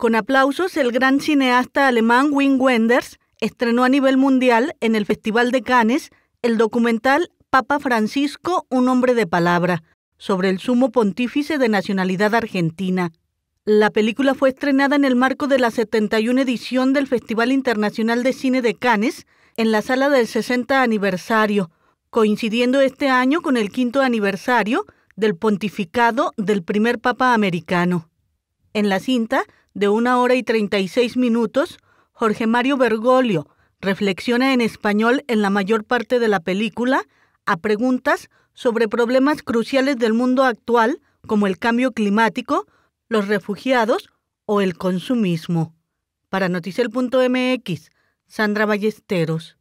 Con aplausos, el gran cineasta alemán Wim Wenders estrenó a nivel mundial en el Festival de Cannes el documental Papa Francisco, un hombre de palabra, sobre el sumo pontífice de nacionalidad argentina. La película fue estrenada en el marco de la 71 edición del Festival Internacional de Cine de Cannes en la sala del 60 aniversario, coincidiendo este año con el quinto aniversario del pontificado del primer Papa americano. En la cinta, de una hora y 36 minutos, Jorge Mario Bergoglio reflexiona en español en la mayor parte de la película a preguntas sobre problemas cruciales del mundo actual, como el cambio climático, los refugiados o el consumismo. Para Noticel.mx, Sandra Ballesteros.